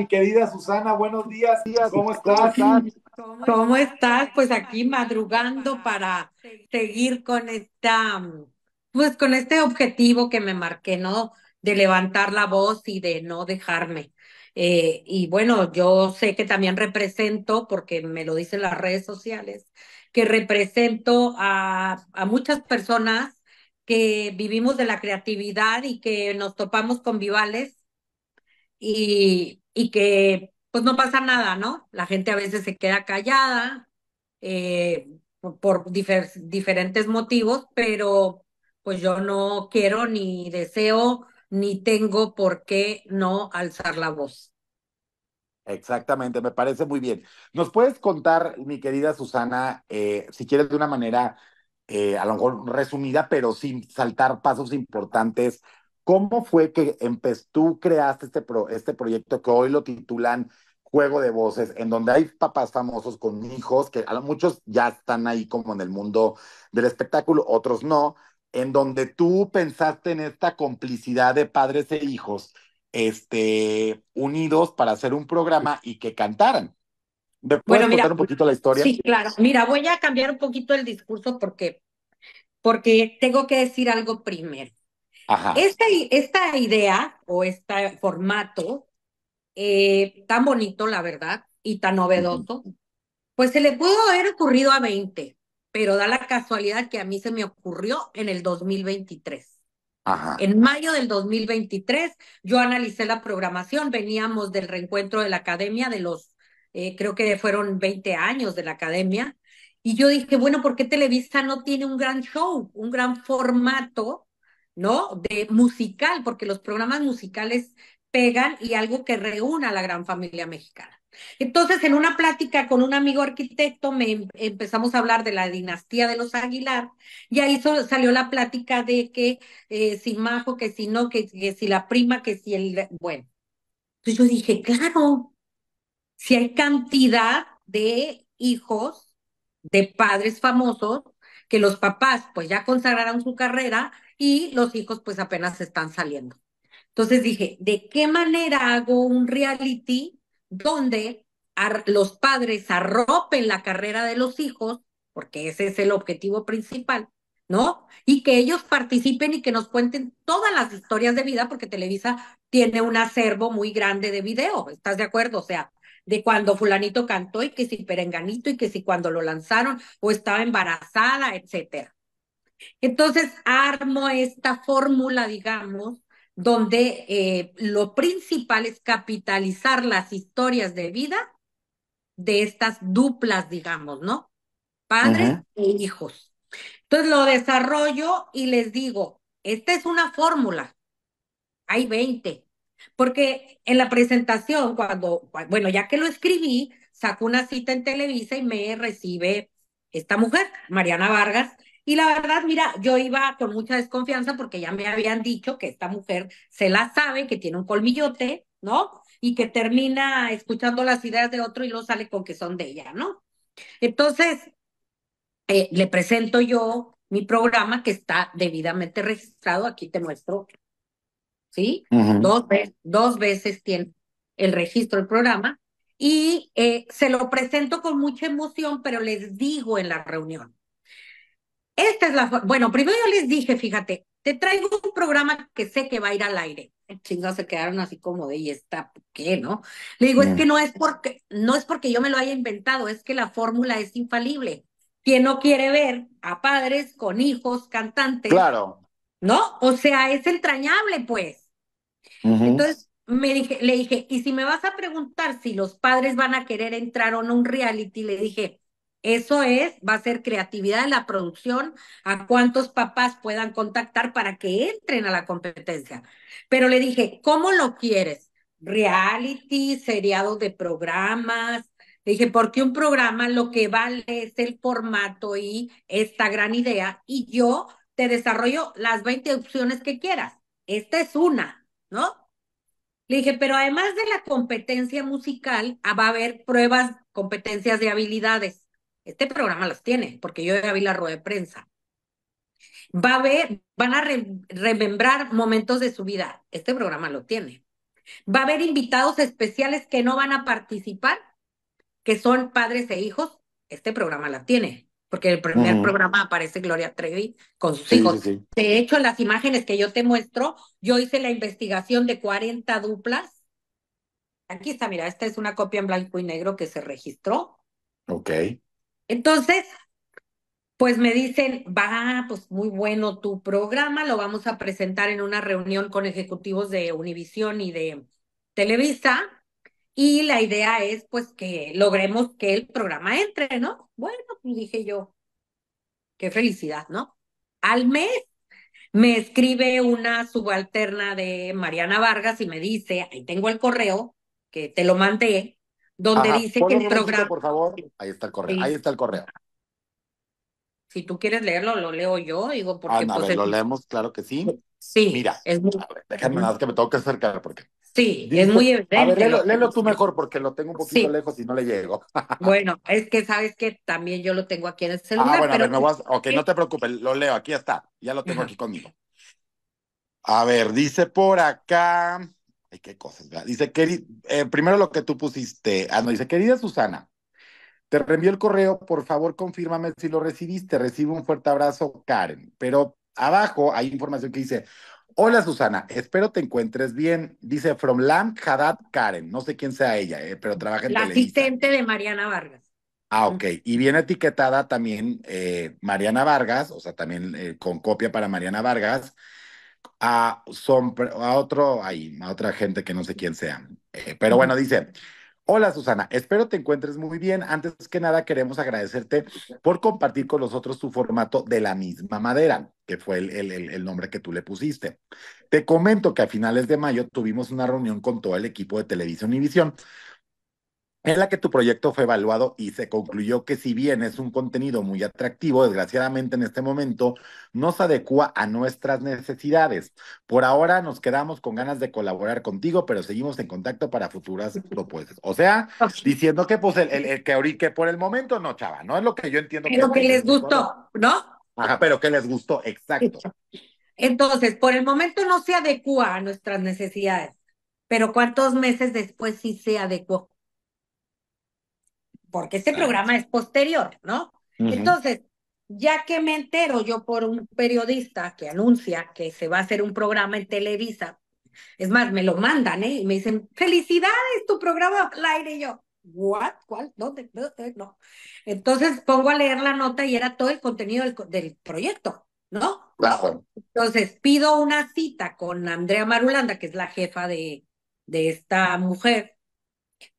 mi querida Susana, buenos días. ¿Cómo estás? ¿Cómo estás? Pues aquí madrugando para seguir con esta, pues con este objetivo que me marqué, ¿no? De levantar la voz y de no dejarme. Eh, y bueno, yo sé que también represento, porque me lo dicen las redes sociales, que represento a, a muchas personas que vivimos de la creatividad y que nos topamos con vivales y y que pues no pasa nada, ¿no? La gente a veces se queda callada eh, por, diferentes motivos, pero pues yo no quiero ni deseo ni tengo por qué no alzar la voz. Exactamente, me parece muy bien. ¿Nos puedes contar, mi querida Susana, eh, si quieres de una manera eh, a lo mejor resumida, pero sin saltar pasos importantes, ¿Cómo fue que tú creaste este, este proyecto que hoy lo titulan Juego de Voces, en donde hay papás famosos con hijos, que a muchos ya están ahí como en el mundo del espectáculo, otros no, en donde tú pensaste en esta complicidad de padres e hijos este, unidos para hacer un programa y que cantaran? ¿Me bueno, contar un poquito la historia? Sí, claro. Mira, voy a cambiar un poquito el discurso porque, porque tengo que decir algo primero. Esta, esta idea o este formato eh, tan bonito, la verdad, y tan novedoso, pues se le pudo haber ocurrido a 20, pero da la casualidad que a mí se me ocurrió en el 2023. Ajá. En mayo del 2023 yo analicé la programación, veníamos del reencuentro de la academia, de los, eh, creo que fueron 20 años de la academia, y yo dije, bueno, ¿por qué Televisa no tiene un gran show, un gran formato ¿no? De musical, porque los programas musicales pegan y algo que reúna a la gran familia mexicana. Entonces, en una plática con un amigo arquitecto, me em, empezamos a hablar de la dinastía de los Aguilar, y ahí salió la plática de que eh, si Majo, que si no, que, que si la prima, que si el... Bueno, entonces yo dije, claro, si hay cantidad de hijos de padres famosos, que los papás pues ya consagraron su carrera y los hijos pues apenas están saliendo. Entonces dije, ¿de qué manera hago un reality donde los padres arropen la carrera de los hijos, porque ese es el objetivo principal, ¿no? Y que ellos participen y que nos cuenten todas las historias de vida, porque Televisa tiene un acervo muy grande de video, ¿estás de acuerdo? O sea, de cuando fulanito cantó y que si perenganito y que si cuando lo lanzaron o estaba embarazada, etcétera. Entonces armo esta fórmula, digamos, donde eh, lo principal es capitalizar las historias de vida de estas duplas, digamos, ¿no? Padres e hijos. Entonces lo desarrollo y les digo, esta es una fórmula, hay 20, porque en la presentación, cuando, bueno, ya que lo escribí, saco una cita en Televisa y me recibe esta mujer, Mariana Vargas. Y la verdad, mira, yo iba con mucha desconfianza porque ya me habían dicho que esta mujer se la sabe, que tiene un colmillote, ¿no? Y que termina escuchando las ideas de otro y no sale con que son de ella, ¿no? Entonces, eh, le presento yo mi programa que está debidamente registrado. Aquí te muestro ¿sí? dos, veces, dos veces tiene el registro del programa y eh, se lo presento con mucha emoción, pero les digo en la reunión. Esta es la. Bueno, primero les dije, fíjate, te traigo un programa que sé que va a ir al aire. Chingados se quedaron así como de, ¿y está qué, no? Le digo, es mm. que no es porque, no es porque yo me lo haya inventado, es que la fórmula es infalible. Quien no quiere ver a padres con hijos cantantes claro. ¿no? O sea, es entrañable, pues. Entonces, me dije, le dije, y si me vas a preguntar si los padres van a querer entrar o no un reality, le dije, eso es, va a ser creatividad en la producción, a cuántos papás puedan contactar para que entren a la competencia. Pero le dije, ¿cómo lo quieres? Reality, seriado de programas. Le dije, porque un programa lo que vale es el formato y esta gran idea. Y yo te desarrollo las 20 opciones que quieras. Esta es una, ¿no? Le dije, pero además de la competencia musical, ah, va a haber pruebas, competencias de habilidades. Este programa las tiene, porque yo ya vi la rueda de prensa. Va a haber, van a remembrar momentos de su vida. Este programa lo tiene. Va a haber invitados especiales que no van a participar, que son padres e hijos. Este programa la tiene porque el primer programa aparece Gloria Trevi con sus hijos. De hecho, las imágenes que yo te muestro, yo hice la investigación de 40 duplas. Aquí está, mira, esta es una copia en blanco y negro que se registró. Ok. Entonces, pues me dicen, va, pues muy bueno tu programa, lo vamos a presentar en una reunión con ejecutivos de Univisión y de Televisa y la idea es pues que logremos que el programa entre, ¿no? Bueno, pues dije yo, qué felicidad, ¿no? Al mes me escribe una subalterna de Mariana Vargas y me dice, ahí tengo el correo que te lo mandé, donde dice que el programa... Por favor, ahí está el correo, ahí está el correo. Si tú quieres leerlo, lo leo yo, digo, porque... Pues, lo leemos, claro que sí. Sí. Mira, es déjame nada, que me tengo que acercar porque... Sí, es muy evidente. A léelo, tú mejor porque lo tengo un poquito lejos y no le llego. bueno, es que sabes que también yo lo tengo aquí en el ah, celular. Ah, bueno, a no vas... ok, no te preocupes, lo leo, aquí está, ya lo tengo aquí conmigo. A ver, dice por acá, ay, qué cosas, ¿verdad? Dice, que eh, primero lo que tú pusiste, ah, no, dice, querida Susana, te reenvío el correo, por favor, confírmame si lo recibiste, recibo un fuerte abrazo, Karen, pero abajo hay información que dice, Hola Susana, espero te encuentres bien. Dice From Lam Haddad Karen, no sé quién sea ella, eh, pero trabaja en La asistente de Mariana Vargas. Ah, ok. Y viene etiquetada también eh, Mariana Vargas, o sea, también eh, con copia para Mariana Vargas, a, son, a otro, ahí, a otra gente que no sé quién sea. pero bueno, dice, Hola Susana, espero te encuentres muy bien. Antes que nada queremos agradecerte por compartir con nosotros tu formato de la misma madera, que fue el, el, nombre que tú le pusiste. Te comento que a finales de mayo tuvimos una reunión con todo el equipo de Televisión y Visión en la que tu proyecto fue evaluado y se concluyó que si bien es un contenido muy atractivo, desgraciadamente en este momento no se adecua a nuestras necesidades. Por ahora nos quedamos con ganas de colaborar contigo, pero seguimos en contacto para futuras propuestas. O sea, ah, diciendo que pues el, que por el momento no, chava, no es lo que yo entiendo. Pero que, que les gustó, ¿no? Ajá, pero que les gustó, exacto. Entonces, por el momento no se adecua a nuestras necesidades, pero ¿cuántos meses después sí se adecuó? porque este programa es posterior, ¿no? Entonces, ya que me entero yo por un periodista que anuncia que se va a hacer un programa en Televisa, es más, me lo mandan, ¿eh? Y me dicen, felicidades, tu programa al Y yo, ¿what? ¿Cuál? ¿Dónde? No. Entonces pongo a leer la nota y era todo el contenido del, proyecto, ¿no? Claro. Ah, Entonces pido una cita con Andrea Marulanda, que es la jefa de, de esta mujer,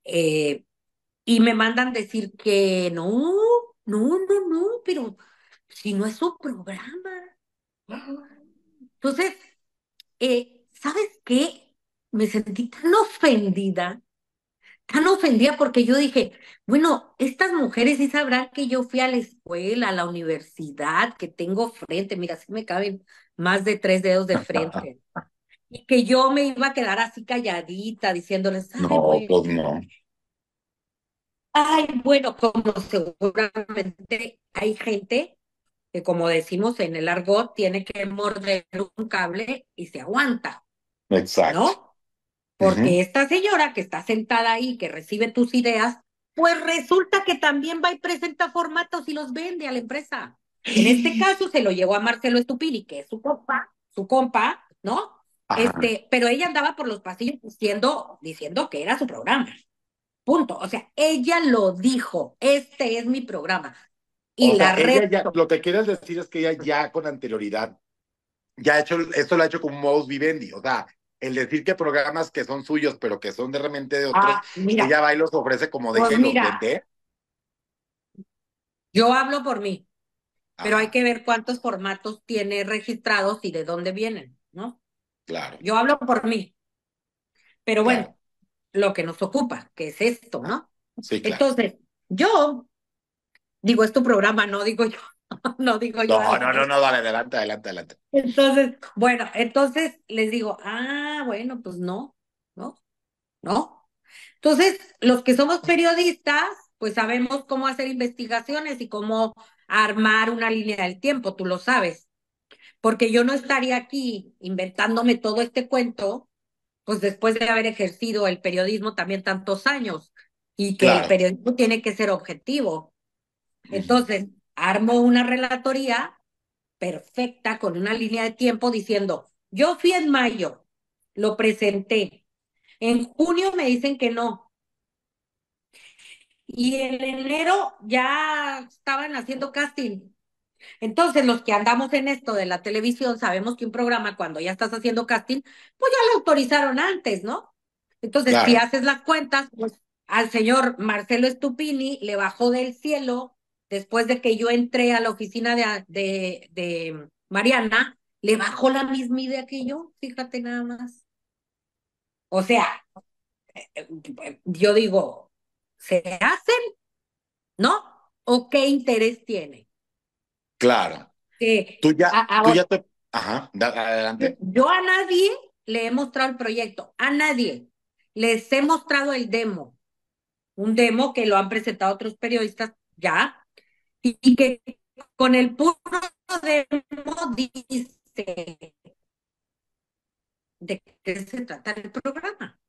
eh, y me mandan decir que no, no, no, no, pero si no es su programa. Entonces, eh, ¿sabes qué? Me sentí tan ofendida, tan ofendida porque yo dije, bueno, estas mujeres sí sabrán que yo fui a la escuela, a la universidad, que tengo frente, mira, sí me caben más de tres dedos de frente. y que yo me iba a quedar así calladita diciéndoles, no, pues no Ay, bueno, como seguramente hay gente que, como decimos en el argot, tiene que morder un cable y se aguanta. Exacto. ¿No? Porque esta señora que está sentada ahí, que recibe tus ideas, pues resulta que también va y presenta formatos y los vende a la empresa. En este caso se lo llevó a Marcelo Estupini, que es su compa, su compa, ¿no? Este, pero ella andaba por los pasillos diciendo, diciendo que era su programa. Punto. O sea, ella lo dijo, este es mi programa. Y la red... lo que quieres decir es que ella ya con anterioridad, ya ha hecho, esto lo ha hecho con Mouse vivendi, o sea, el decir que programas que son suyos, pero que son de realmente de otros, ah, ella va y los ofrece como de pues Yo hablo por mí, pero ah. hay que ver cuántos formatos tiene registrados y de dónde vienen, ¿no? Claro. Yo hablo por mí. Pero bueno, lo que nos ocupa, que es esto, ¿no? Sí, claro. Entonces, yo digo, es tu programa, no digo yo. no digo yo. No, no, no, no, dale, adelante, adelante, adelante. Entonces, bueno, entonces les digo, ah, bueno, pues no, no, no. Entonces, los que somos periodistas, pues sabemos cómo hacer investigaciones y cómo armar una línea del tiempo, tú lo sabes. Porque yo no estaría aquí inventándome todo este cuento pues después de haber ejercido el periodismo también tantos años y que el periodismo tiene que ser objetivo. Entonces, armo una relatoría perfecta con una línea de tiempo diciendo, yo fui en mayo, lo presenté, en junio me dicen que no. Y en enero ya estaban haciendo casting. Entonces, los que andamos en esto de la televisión sabemos que un programa, cuando ya estás haciendo casting, pues ya lo autorizaron antes, ¿no? Entonces, si haces las cuentas, pues al señor Marcelo Stupini le bajó del cielo después de que yo entré a la oficina de, de, de Mariana, le bajó la misma idea que yo, fíjate nada más. O sea, yo digo, ¿se hacen? ¿No? ¿O qué interés tiene? Claro. Tú ya, tú ya te... Ajá, adelante. Yo a nadie le he mostrado el proyecto, a nadie. Les he mostrado el demo, un demo que lo han presentado otros periodistas ya, y, y que con el puro demo dice de qué se trata el programa.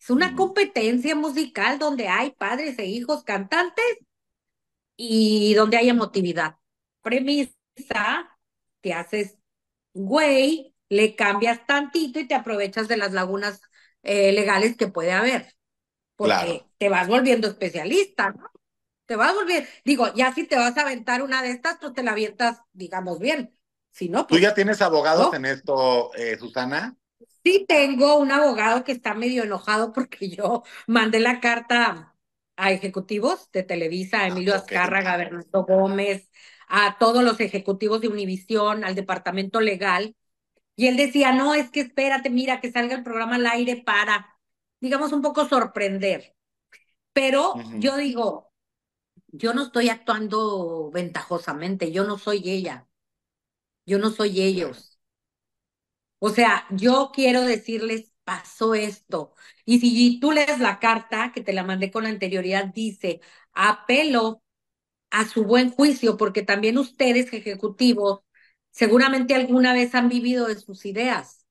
Es una competencia musical donde hay padres e hijos cantantes y donde hay emotividad premisa, te haces güey, le cambias tantito y te aprovechas de las lagunas eh, legales que puede haber. Porque te vas volviendo especialista, ¿no? Te vas volviendo, digo, ya si te vas a aventar una de estas, tú pues te la avientas, digamos bien. Si no, ¿Tú pues, ya tienes abogados en esto, eh, Susana? Sí, tengo un abogado que está medio enojado porque yo mandé la carta a ejecutivos de Televisa, a ah, Emilio Azcárraga, a Bernardo Gómez, a todos los ejecutivos de Univisión, al departamento legal, y él decía, no, es que espérate, mira, que salga el programa al aire para, digamos, un poco sorprender. Pero yo digo, yo no estoy actuando ventajosamente, yo no soy ella, yo no soy ellos. O sea, yo quiero decirles, pasó esto. Y si tú lees la carta que te la mandé con la anterioridad, dice, apelo a su buen juicio, porque también ustedes, ejecutivos, seguramente alguna vez han vivido de sus ideas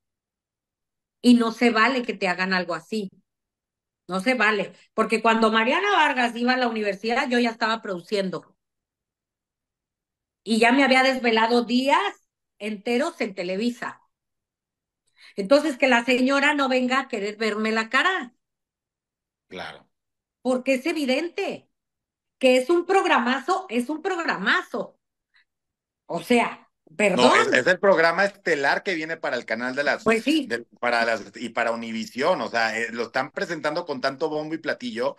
y no se vale que te hagan algo así. No se vale, porque cuando Mariana Vargas iba a la universidad yo ya estaba produciendo y ya me había desvelado días enteros en Televisa. Entonces, que la señora no venga a querer verme la cara. Claro. Porque es evidente que es un programazo, es un programazo. O sea, perdón. es, el programa estelar que viene para el canal de las. Pues sí. para las, y para Univisión, o sea, eh, lo están presentando con tanto bombo y platillo.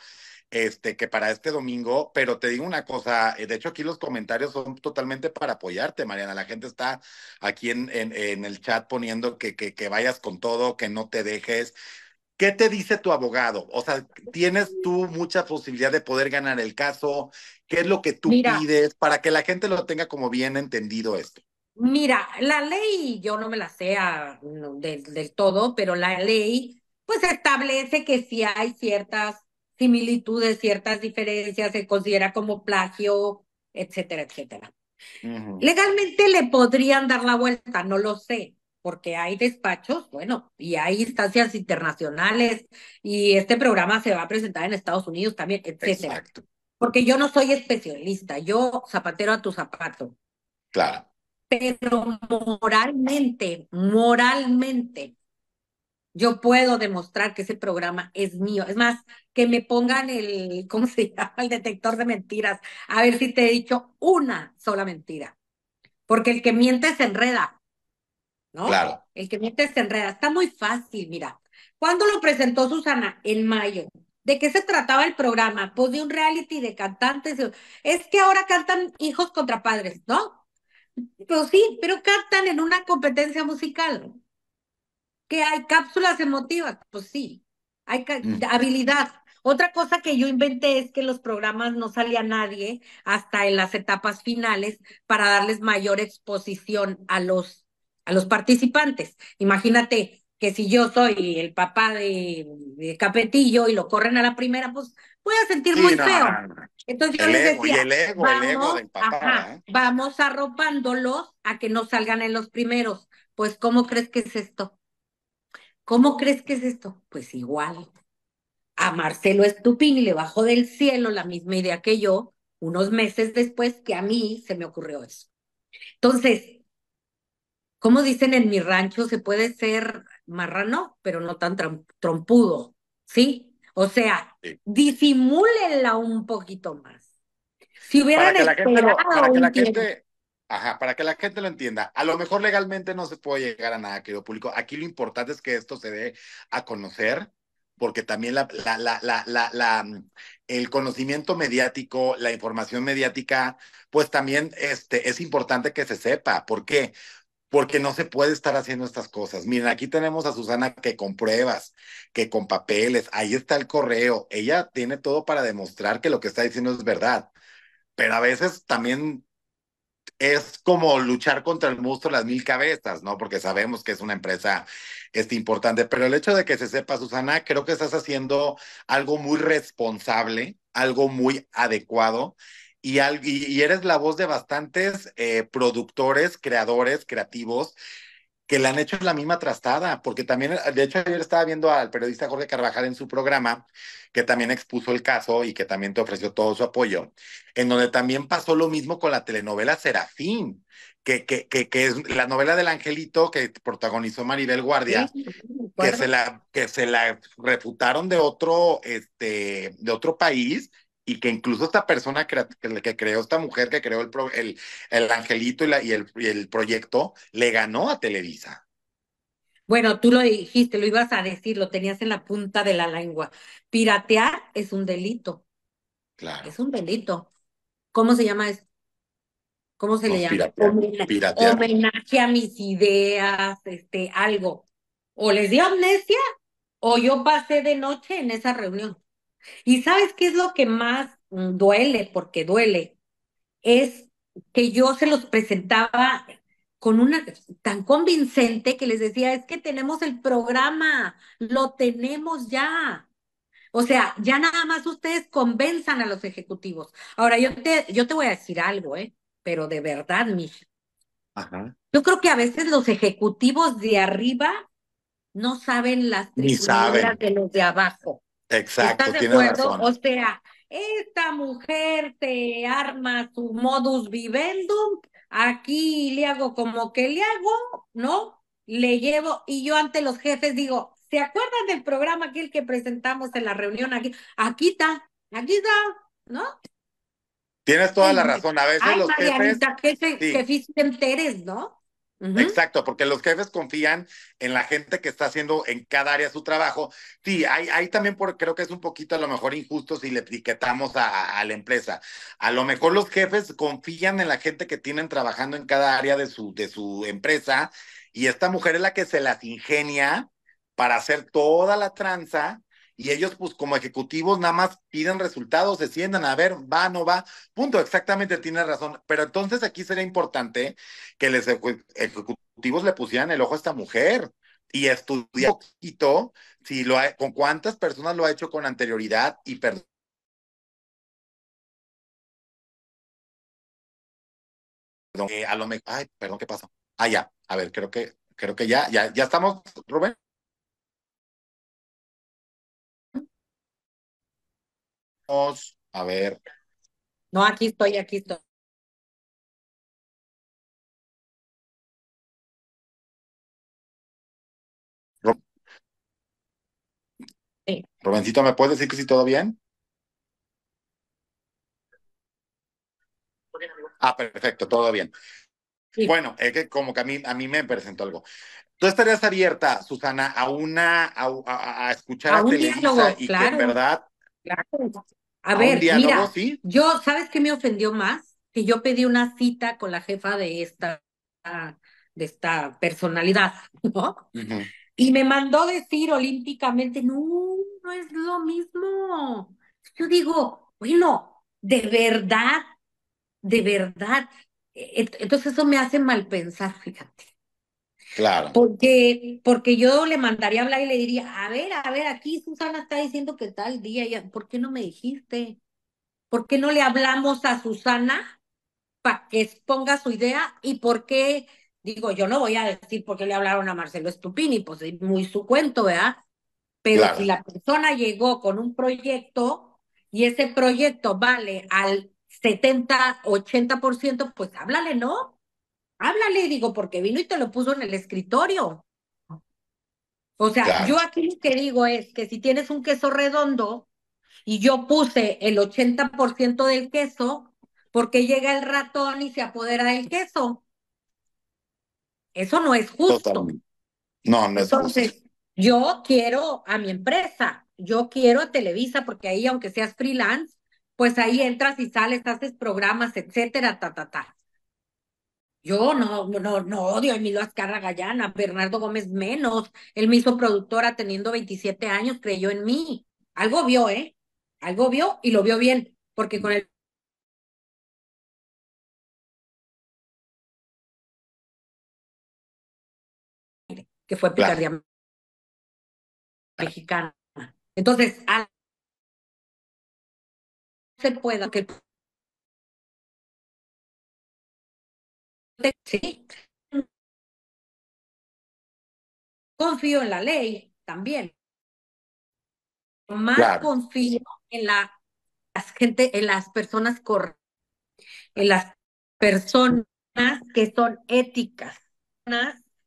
Este, que para este domingo, pero te digo una cosa, eh, de hecho aquí los comentarios son totalmente para apoyarte, Mariana, la gente está aquí en, en, el chat poniendo que, que, vayas con todo, que no te dejes, ¿Qué te dice tu abogado? O sea, ¿tienes tú mucha posibilidad de poder ganar el caso? ¿Qué es lo que tú pides para que la gente lo tenga como bien entendido esto? Mira, la ley, yo no me la sé del, todo, pero la ley pues establece que si hay ciertas similitudes, ciertas diferencias, se considera como plagio, etcétera, etcétera. Legalmente le podrían dar la vuelta, no lo sé porque hay despachos, bueno, y hay instancias internacionales, y este programa se va a presentar en Estados Unidos también, etcétera. Exacto. Porque yo no soy especialista, yo zapatero a tu zapato. Claro. Pero moralmente, moralmente, yo puedo demostrar que ese programa es mío. Es más, que me pongan el, ¿cómo se llama? El detector de mentiras, a ver si te he dicho una sola mentira. Porque el que miente se enreda. ¿no? Claro. El te se enreda. Está muy fácil, mira. ¿Cuándo lo presentó Susana? En mayo. ¿De qué se trataba el programa? Pues de un reality de cantantes. Es que ahora cantan hijos contra padres, ¿no? Pues sí, pero cantan en una competencia musical. ¿Que hay cápsulas emotivas? Pues sí, hay mm. habilidad. Otra cosa que yo inventé es que los programas no salía nadie hasta en las etapas finales para darles mayor exposición a los a los participantes. Imagínate que si yo soy el papá de, Capetillo y lo corren a la primera, pues voy a sentir muy feo. Entonces yo les decía, vamos, ¿eh? arropándolo a que no salgan en los primeros. Pues, ¿cómo crees que es esto? ¿Cómo crees que es esto? Pues igual. A Marcelo Estupín le bajó del cielo la misma idea que yo, unos meses después que a mí se me ocurrió eso. Entonces, como dicen en mi rancho, se puede ser marrano, pero no tan trompudo, ¿sí? O sea, disimúlenla un poquito más. Si hubieran para que la gente, lo, ajá, para que la gente lo entienda, a lo mejor legalmente no se puede llegar a nada, querido público. Aquí lo importante es que esto se dé a conocer, porque también el conocimiento mediático, la información mediática, pues también este, es importante que se sepa. ¿Por qué? porque no se puede estar haciendo estas cosas. Miren, aquí tenemos a Susana que con pruebas, que con papeles, ahí está el correo, ella tiene todo para demostrar que lo que está diciendo es verdad, pero a veces también es como luchar contra el monstruo de las mil cabezas, ¿no? Porque sabemos que es una empresa este, importante, pero el hecho de que se sepa, Susana, creo que estás haciendo algo muy responsable, algo muy adecuado y, y, eres la voz de bastantes eh, productores, creadores, creativos que le han hecho la misma trastada, porque también, de hecho, ayer estaba viendo al periodista Jorge Carvajal en su programa, que también expuso el caso y que también te ofreció todo su apoyo, en donde también pasó lo mismo con la telenovela Serafín, que, que, que, es la novela del angelito que protagonizó Maribel Guardia, que se la, que se la refutaron de otro, este, de otro país, y que incluso esta persona que, creó, esta mujer que creó el, el, el angelito y, la, y, el, el, proyecto, le ganó a Televisa. Bueno, tú lo dijiste, lo ibas a decir, lo tenías en la punta de la lengua. Piratear es un delito. Claro. Es un delito. ¿Cómo se llama eso? ¿Cómo se le pues llama? Homenaje a mis ideas, este, algo. O les dio amnesia, o yo pasé de noche en esa reunión. ¿Y sabes qué es lo que más mm, duele? Porque duele. Es que yo se los presentaba con una tan convincente que les decía, es que tenemos el programa, lo tenemos ya. O sea, ya nada más ustedes convenzan a los ejecutivos. Ahora, yo te, yo te voy a decir algo, ¿eh? Pero de verdad, Mich, Ajá. Yo creo que a veces los ejecutivos de arriba no saben las cosas de los de abajo. Exacto, tiene Razón. O sea, esta mujer te arma su modus vivendum, aquí le hago como que le hago, ¿no? Le llevo y yo ante los jefes digo, ¿se acuerdan del programa aquel que presentamos en la reunión aquí? Aquí está, aquí está, ¿no? Tienes toda la razón, a veces los Marianita, jefes... Que ¿no? Exacto, porque los jefes confían en la gente que está haciendo en cada área su trabajo. Sí, ahí, también creo que es un poquito a lo mejor injusto si le etiquetamos a, la empresa. A lo mejor los jefes confían en la gente que tienen trabajando en cada área de su, de su empresa y esta mujer es la que se las ingenia para hacer toda la tranza y ellos pues como ejecutivos nada más piden resultados, se sientan a ver, va, no va, punto, exactamente tiene razón. Pero entonces aquí sería importante que los ejecutivos le pusieran el ojo a esta mujer y estudiar un poquito si lo con cuántas personas lo ha hecho con anterioridad y perdón, eh, a lo mejor, ay, perdón, ¿qué pasó? Ah, ya, a ver, creo que, creo que ya, ya, ya estamos, Rubén. A ver. No, aquí estoy, aquí estoy. Sí. ¿me puedes decir que sí todo bien? Ah, perfecto, todo bien. Bueno, es que como que a mí, a mí me presentó algo. ¿Tú estarías abierta, Susana, a una, a, escuchar a, Televisa y que en verdad a, ver, mira, yo, ¿sabes qué me ofendió más? Que yo pedí una cita con la jefa de esta, de esta personalidad, ¿no? Y me mandó decir olímpicamente, no, no es lo mismo. Yo digo, bueno, de verdad, de verdad. E, e, entonces eso me hace mal pensar, fíjate. Claro. Porque, porque yo le mandaría a hablar y le diría, a ver, a ver, aquí Susana está diciendo que tal día, ya, ¿por qué no me dijiste? ¿Por qué no le hablamos a Susana para que exponga su idea? ¿Y por qué? Digo, yo no voy a decir por qué le hablaron a Marcelo Estupini, pues es muy su cuento, ¿verdad? Pero si la persona llegó con un proyecto y ese proyecto vale al 70, 80%, pues háblale, ¿no? háblale, digo, porque vino y te lo puso en el escritorio. O sea, yo aquí lo que digo es que si tienes un queso redondo y yo puse el 80% del queso, porque llega el ratón y se apodera del queso? Eso no es justo. No, no es justo. yo quiero a mi empresa, yo quiero a Televisa, porque ahí, aunque seas freelance, pues ahí entras y sales, haces programas, etcétera, ta, ta, ta. Yo no, no, no odio a Emilio Azcarra Gallana, Bernardo Gómez menos. Él mismo productora teniendo 27 años, creyó en mí. Algo vio, ¿eh? Algo vio y lo vio bien, porque con el que fue picardía mexicana. Entonces, al... se pueda que sí. Confío en la ley también. Más confío en la, las gente, en las personas en las personas que son éticas,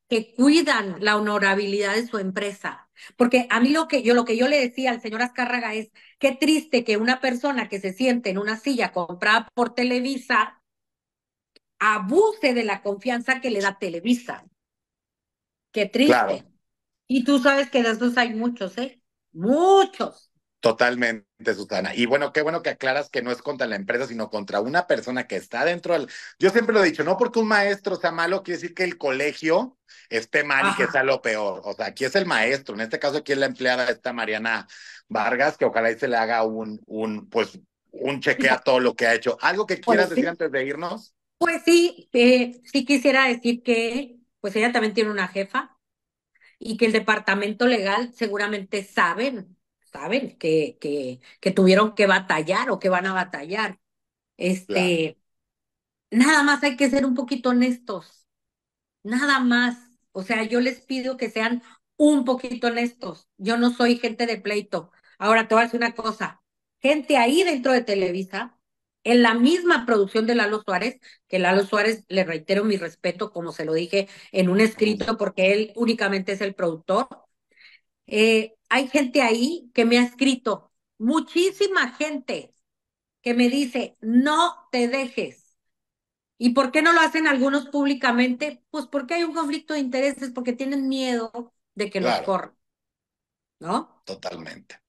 que cuidan la honorabilidad de su empresa. Porque a mí lo que yo lo que yo le decía al señor Azcárraga es qué triste que una persona que se siente en una silla comprada por Televisa abuse de la confianza que le da Televisa. Qué triste. Y tú sabes que de esos hay muchos, ¿eh? Muchos. Totalmente, Susana. Y bueno, qué bueno que aclaras que no es contra la empresa, sino contra una persona que está dentro del... Yo siempre lo he dicho, no porque un maestro sea malo, quiere decir que el colegio esté mal y que sea lo peor. O sea, aquí es el maestro, en este caso aquí es la empleada, esta Mariana Vargas, que ojalá y se le haga un, un pues, un chequea a todo lo que ha hecho. ¿Algo que pues quieras decir antes de irnos? Pues sí, eh, sí quisiera decir que pues ella también tiene una jefa y que el departamento legal seguramente saben, saben que, que, tuvieron que batallar o que van a batallar. Este, nada más hay que ser un poquito honestos. Nada más. O sea, yo les pido que sean un poquito honestos. Yo no soy gente de pleito. Ahora te voy a decir una cosa. Gente ahí dentro de Televisa en la misma producción de Lalo Suárez, que Lalo Suárez, le reitero mi respeto, como se lo dije en un escrito, porque él únicamente es el productor. Eh, hay gente ahí que me ha escrito, muchísima gente que me dice, no te dejes. ¿Y por qué no lo hacen algunos públicamente? Pues porque hay un conflicto de intereses, porque tienen miedo de que lo los corran. ¿No? Totalmente.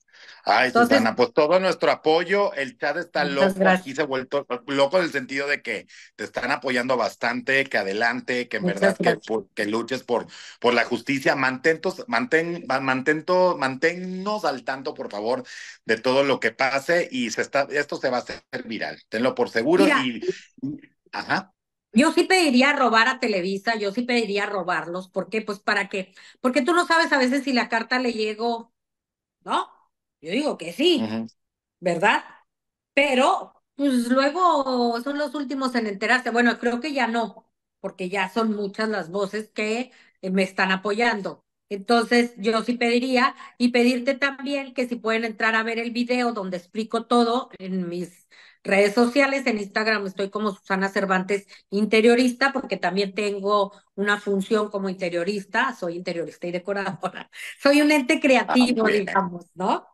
Ay, Susana, pues todo nuestro apoyo, el chat está loco, aquí se ha vuelto loco en el sentido de que te están apoyando bastante, que adelante, que en verdad que, luches por, por la justicia, mantentos, mantén, mantento, manténnos al tanto, por favor, de todo lo que pase y se está, esto se va a hacer viral, tenlo por seguro y, ajá. Yo sí pediría robar a Televisa, yo sí pediría robarlos, ¿por qué? Pues para qué, porque tú no sabes a veces si la carta le llegó, ¿no? Yo digo que sí, ¿verdad? Pero pues luego son los últimos en enterarse. Bueno, creo que ya no, porque ya son muchas las voces que eh, me están apoyando. Entonces, yo sí pediría y pedirte también que si pueden entrar a ver el video donde explico todo en mis redes sociales, en Instagram estoy como Susana Cervantes interiorista porque también tengo una función como interiorista, soy interiorista y decoradora. Soy un ente ah, creativo, digamos, ¿no?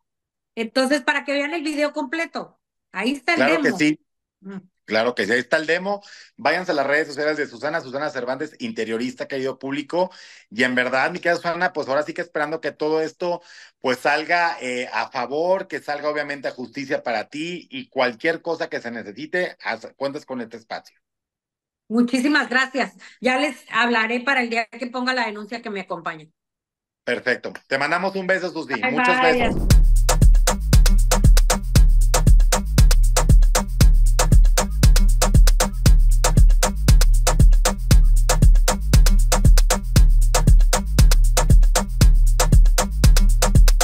Entonces, para que vean el video completo, ahí está el demo. Claro que sí. Claro que ahí está el demo. Váyanse a las redes sociales de Susana, Susana Cervantes, interiorista, querido público. Y en verdad, mi querida Susana, pues ahora sí que esperando que todo esto pues salga eh, a favor, que salga obviamente a justicia para ti y cualquier cosa que se necesite, cuentas con este espacio. Muchísimas gracias. Ya les hablaré para el día que ponga la denuncia que me acompañe. Perfecto. Te mandamos un beso, Susi. Muchos muchas besos.